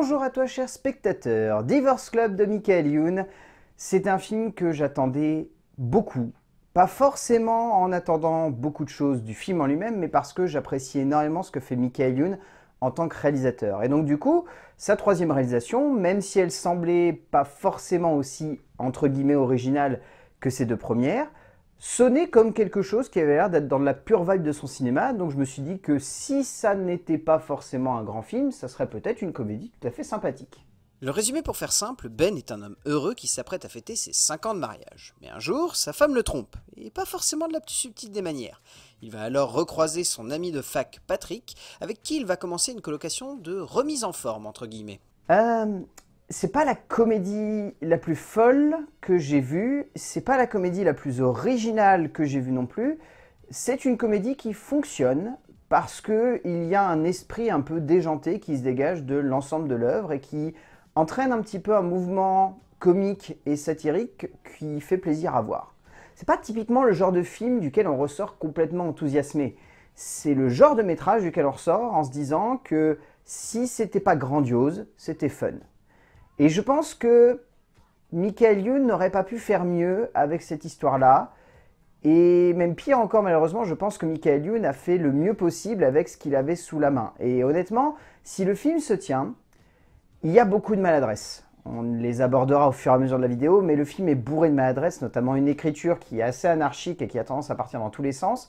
Bonjour à toi cher spectateur, Divorce Club de Michael Youn. C'est un film que j'attendais beaucoup. Pas forcément en attendant beaucoup de choses du film en lui-même, mais parce que j'apprécie énormément ce que fait Michael Youn en tant que réalisateur. Et donc du coup, sa troisième réalisation, même si elle semblait pas forcément aussi entre guillemets originale que ses deux premières, sonnait comme quelque chose qui avait l'air d'être dans la pure vibe de son cinéma, donc je me suis dit que si ça n'était pas forcément un grand film, ça serait peut-être une comédie tout à fait sympathique. Le résumé pour faire simple, Ben est un homme heureux qui s'apprête à fêter ses 5 ans de mariage. Mais un jour, sa femme le trompe, et pas forcément de la plus subtile des manières. Il va alors recroiser son ami de fac, Patrick, avec qui il va commencer une colocation de remise en forme, entre guillemets. Euh, c'est pas la comédie la plus folle que j'ai vue, c'est pas la comédie la plus originale que j'ai vue non plus. C'est une comédie qui fonctionne parce qu'il y a un esprit un peu déjanté qui se dégage de l'ensemble de l'œuvre et qui entraîne un petit peu un mouvement comique et satirique qui fait plaisir à voir. C'est pas typiquement le genre de film duquel on ressort complètement enthousiasmé. C'est le genre de métrage duquel on ressort en se disant que si c'était pas grandiose, c'était fun. Et je pense que Michael Youn n'aurait pas pu faire mieux avec cette histoire-là. Et même pire encore, malheureusement, je pense que Michael Youn a fait le mieux possible avec ce qu'il avait sous la main. Et honnêtement, si le film se tient, il y a beaucoup de maladresses. On les abordera au fur et à mesure de la vidéo, mais le film est bourré de maladresses, notamment une écriture qui est assez anarchique et qui a tendance à partir dans tous les sens,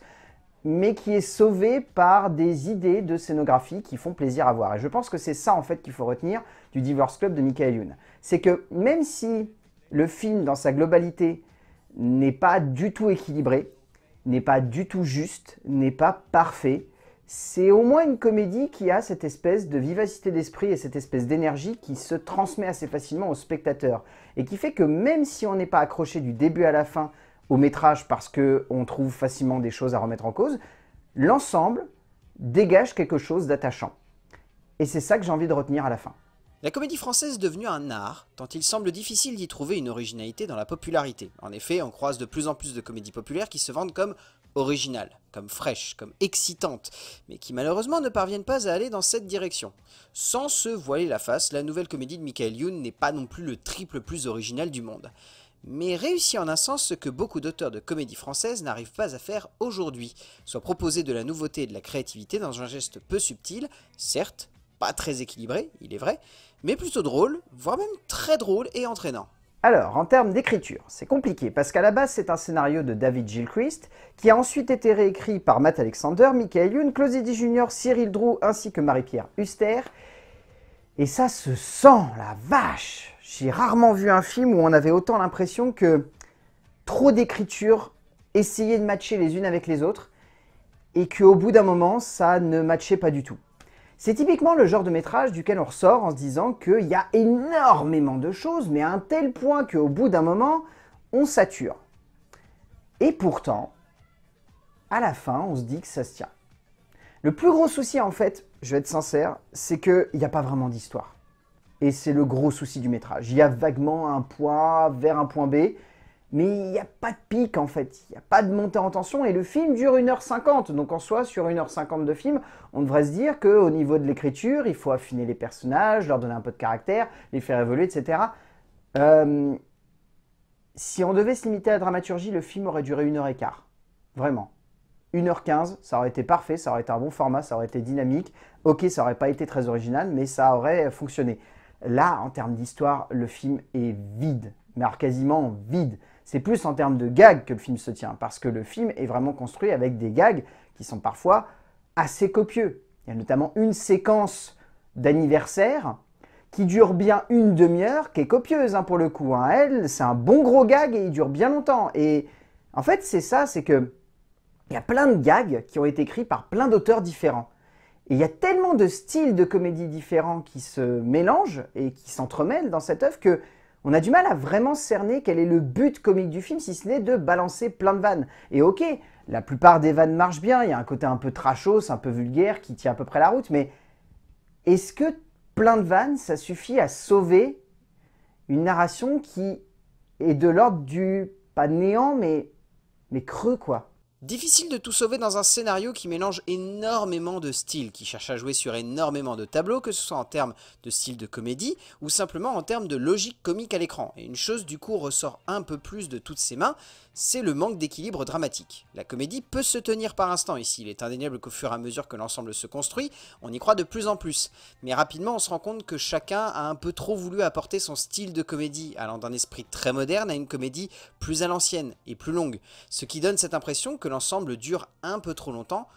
mais qui est sauvé par des idées de scénographie qui font plaisir à voir. Et je pense que c'est ça en fait qu'il faut retenir du Divorce Club de Michael Youn. C'est que même si le film dans sa globalité n'est pas du tout équilibré, n'est pas du tout juste, n'est pas parfait, c'est au moins une comédie qui a cette espèce de vivacité d'esprit et cette espèce d'énergie qui se transmet assez facilement au spectateur. Et qui fait que même si on n'est pas accroché du début à la fin au métrage parce qu'on trouve facilement des choses à remettre en cause, l'ensemble dégage quelque chose d'attachant. Et c'est ça que j'ai envie de retenir à la fin. La comédie française est devenue un art, tant il semble difficile d'y trouver une originalité dans la popularité. En effet, on croise de plus en plus de comédies populaires qui se vendent comme originales, comme fraîches, comme excitantes, mais qui malheureusement ne parviennent pas à aller dans cette direction. Sans se voiler la face, la nouvelle comédie de Michael Youn n'est pas non plus le triple plus original du monde mais réussit en un sens ce que beaucoup d'auteurs de comédie française n'arrivent pas à faire aujourd'hui, soit proposer de la nouveauté et de la créativité dans un geste peu subtil, certes pas très équilibré, il est vrai, mais plutôt drôle, voire même très drôle et entraînant. Alors, en termes d'écriture, c'est compliqué parce qu'à la base, c'est un scénario de David Gilchrist qui a ensuite été réécrit par Matt Alexander, Michael Youn, Closidy Jr., Cyril Drew ainsi que Marie-Pierre Huster. Et ça se sent, la vache j'ai rarement vu un film où on avait autant l'impression que trop d'écritures essayaient de matcher les unes avec les autres et qu'au bout d'un moment, ça ne matchait pas du tout. C'est typiquement le genre de métrage duquel on ressort en se disant qu'il y a énormément de choses, mais à un tel point qu'au bout d'un moment, on sature. Et pourtant, à la fin, on se dit que ça se tient. Le plus gros souci, en fait, je vais être sincère, c'est qu'il n'y a pas vraiment d'histoire. Et c'est le gros souci du métrage. Il y a vaguement un point vers un point B, mais il n'y a pas de pic en fait, il n'y a pas de montée en tension et le film dure 1h50. Donc en soi, sur 1h50 de film, on devrait se dire qu'au niveau de l'écriture, il faut affiner les personnages, leur donner un peu de caractère, les faire évoluer, etc. Euh, si on devait se limiter à la dramaturgie, le film aurait duré 1h15. Vraiment. 1h15, ça aurait été parfait, ça aurait été un bon format, ça aurait été dynamique. Ok, ça aurait pas été très original, mais ça aurait fonctionné. Là, en termes d'histoire, le film est vide, mais alors quasiment vide. C'est plus en termes de gags que le film se tient, parce que le film est vraiment construit avec des gags qui sont parfois assez copieux. Il y a notamment une séquence d'anniversaire qui dure bien une demi-heure, qui est copieuse hein, pour le coup. Hein. Elle, c'est un bon gros gag et il dure bien longtemps. Et en fait, c'est ça, c'est qu'il y a plein de gags qui ont été écrits par plein d'auteurs différents. Et il y a tellement de styles de comédie différents qui se mélangent et qui s'entremêlent dans cette œuvre que on a du mal à vraiment cerner quel est le but comique du film, si ce n'est de balancer plein de vannes. Et ok, la plupart des vannes marchent bien, il y a un côté un peu trashos, un peu vulgaire, qui tient à peu près la route, mais est-ce que plein de vannes, ça suffit à sauver une narration qui est de l'ordre du, pas néant, mais, mais creux, quoi Difficile de tout sauver dans un scénario qui mélange énormément de styles, qui cherche à jouer sur énormément de tableaux, que ce soit en termes de style de comédie ou simplement en termes de logique comique à l'écran. Et une chose du coup ressort un peu plus de toutes ses mains, c'est le manque d'équilibre dramatique. La comédie peut se tenir par instant ici, il est indéniable qu'au fur et à mesure que l'ensemble se construit, on y croit de plus en plus. Mais rapidement, on se rend compte que chacun a un peu trop voulu apporter son style de comédie, allant d'un esprit très moderne à une comédie plus à l'ancienne et plus longue, ce qui donne cette impression que l'ensemble dure un peu trop longtemps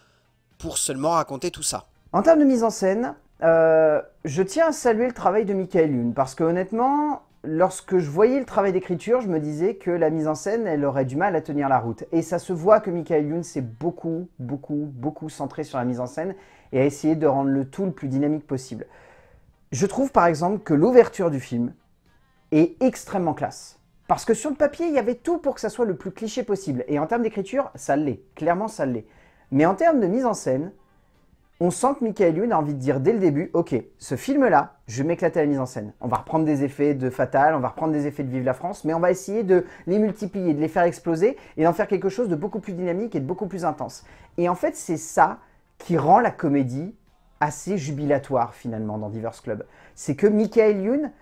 pour seulement raconter tout ça. En termes de mise en scène, euh, je tiens à saluer le travail de Michael Lune, parce que honnêtement, lorsque je voyais le travail d'écriture, je me disais que la mise en scène, elle aurait du mal à tenir la route. Et ça se voit que Michael Youn s'est beaucoup, beaucoup, beaucoup centré sur la mise en scène et a essayé de rendre le tout le plus dynamique possible. Je trouve par exemple que l'ouverture du film est extrêmement classe. Parce que sur le papier, il y avait tout pour que ça soit le plus cliché possible. Et en termes d'écriture, ça l'est. Clairement, ça l'est. Mais en termes de mise en scène, on sent que Michael Youn a envie de dire dès le début, ok, ce film-là, je vais m'éclater à la mise en scène. On va reprendre des effets de Fatal, on va reprendre des effets de Vive la France, mais on va essayer de les multiplier, de les faire exploser et d'en faire quelque chose de beaucoup plus dynamique et de beaucoup plus intense. Et en fait, c'est ça qui rend la comédie assez jubilatoire finalement dans Diverse Club. C'est que Michael Youn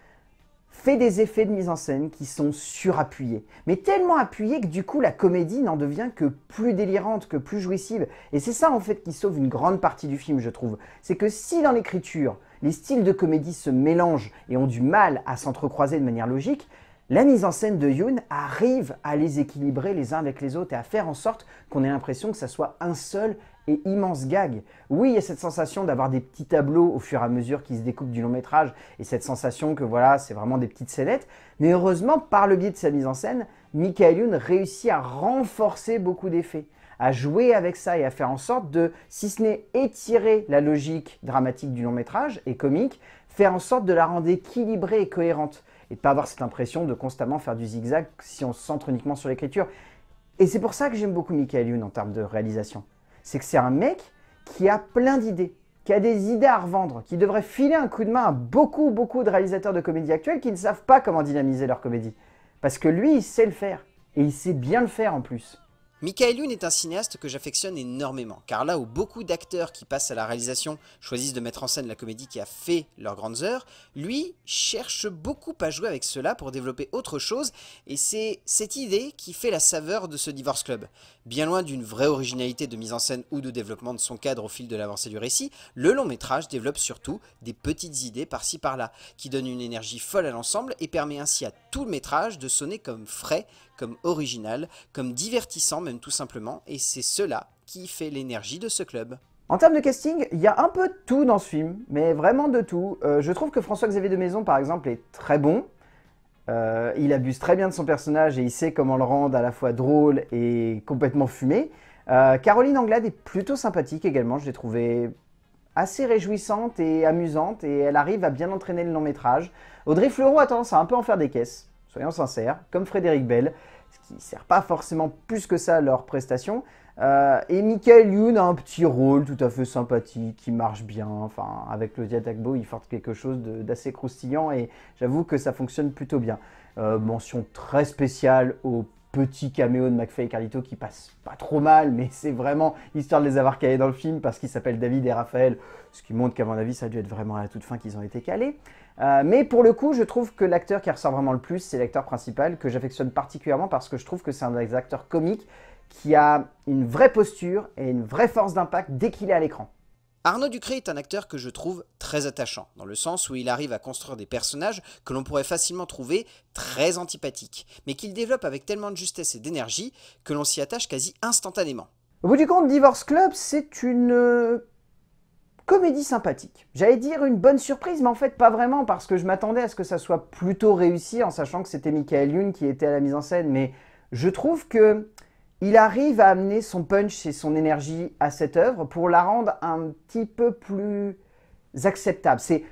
fait des effets de mise en scène qui sont surappuyés, mais tellement appuyés que du coup la comédie n'en devient que plus délirante, que plus jouissive. Et c'est ça en fait qui sauve une grande partie du film, je trouve. C'est que si dans l'écriture, les styles de comédie se mélangent et ont du mal à s'entrecroiser de manière logique, la mise en scène de Yoon arrive à les équilibrer les uns avec les autres et à faire en sorte qu'on ait l'impression que ça soit un seul immense gag. Oui, il y a cette sensation d'avoir des petits tableaux au fur et à mesure qui se découpent du long métrage, et cette sensation que voilà, c'est vraiment des petites scénettes, mais heureusement, par le biais de sa mise en scène, Michael Youn réussit à renforcer beaucoup d'effets à jouer avec ça et à faire en sorte de, si ce n'est étirer la logique dramatique du long métrage et comique, faire en sorte de la rendre équilibrée et cohérente et de pas avoir cette impression de constamment faire du zigzag si on se centre uniquement sur l'écriture. Et c'est pour ça que j'aime beaucoup Michael Youn en termes de réalisation c'est que c'est un mec qui a plein d'idées, qui a des idées à revendre, qui devrait filer un coup de main à beaucoup, beaucoup de réalisateurs de comédie actuelle qui ne savent pas comment dynamiser leur comédie. Parce que lui, il sait le faire. Et il sait bien le faire en plus. Michael Youn est un cinéaste que j'affectionne énormément, car là où beaucoup d'acteurs qui passent à la réalisation choisissent de mettre en scène la comédie qui a fait leurs grandes heures, lui cherche beaucoup à jouer avec cela pour développer autre chose, et c'est cette idée qui fait la saveur de ce Divorce Club. Bien loin d'une vraie originalité de mise en scène ou de développement de son cadre au fil de l'avancée du récit, le long métrage développe surtout des petites idées par-ci par-là, qui donnent une énergie folle à l'ensemble et permet ainsi à tout le métrage de sonner comme frais, comme original, comme divertissant même tout simplement, et c'est cela qui fait l'énergie de ce club. En termes de casting, il y a un peu de tout dans ce film, mais vraiment de tout. Euh, je trouve que François-Xavier de Maison, par exemple, est très bon. Euh, il abuse très bien de son personnage et il sait comment le rendre à la fois drôle et complètement fumé. Euh, Caroline Anglade est plutôt sympathique également, je l'ai trouvée assez réjouissante et amusante et elle arrive à bien entraîner le long métrage. Audrey Fleurot a tendance à un peu en faire des caisses, soyons sincères, comme Frédéric Bell ce qui ne sert pas forcément plus que ça à leur prestation. Euh, et Michael Youn a un petit rôle tout à fait sympathique, qui marche bien. Enfin, avec le Diatagbo, il forte quelque chose d'assez croustillant et j'avoue que ça fonctionne plutôt bien. Euh, mention très spéciale au petit caméo de McFay et Carlito qui passe pas trop mal, mais c'est vraiment histoire de les avoir calés dans le film parce qu'ils s'appellent David et Raphaël, ce qui montre qu'à mon avis, ça a dû être vraiment à la toute fin qu'ils ont été calés. Euh, mais pour le coup, je trouve que l'acteur qui ressort vraiment le plus, c'est l'acteur principal, que j'affectionne particulièrement parce que je trouve que c'est un des acteurs comiques qui a une vraie posture et une vraie force d'impact dès qu'il est à l'écran. Arnaud Ducré est un acteur que je trouve très attachant, dans le sens où il arrive à construire des personnages que l'on pourrait facilement trouver très antipathiques, mais qu'il développe avec tellement de justesse et d'énergie que l'on s'y attache quasi instantanément. Au bout du compte, Divorce Club, c'est une euh, comédie sympathique. J'allais dire une bonne surprise, mais en fait pas vraiment, parce que je m'attendais à ce que ça soit plutôt réussi, en sachant que c'était Michael Youn qui était à la mise en scène, mais je trouve que il arrive à amener son punch et son énergie à cette œuvre pour la rendre un petit peu plus acceptable. C'est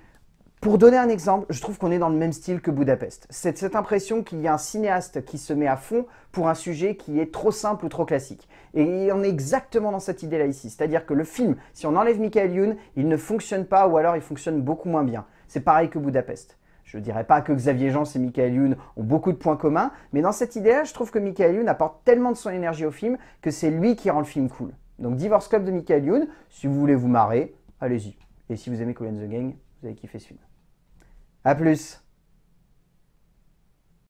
pour donner un exemple, je trouve qu'on est dans le même style que Budapest. C'est cette impression qu'il y a un cinéaste qui se met à fond pour un sujet qui est trop simple ou trop classique. Et on est exactement dans cette idée-là ici. C'est-à-dire que le film, si on enlève Michael Youn, il ne fonctionne pas ou alors il fonctionne beaucoup moins bien. C'est pareil que Budapest. Je ne dirais pas que Xavier Jean et Michael Youn ont beaucoup de points communs, mais dans cette idée-là, je trouve que Michael Youn apporte tellement de son énergie au film que c'est lui qui rend le film cool. Donc Divorce Club de Michael Youn, si vous voulez vous marrer, allez-y. Et si vous aimez Colin the Gang, vous avez kiffé ce film. A plus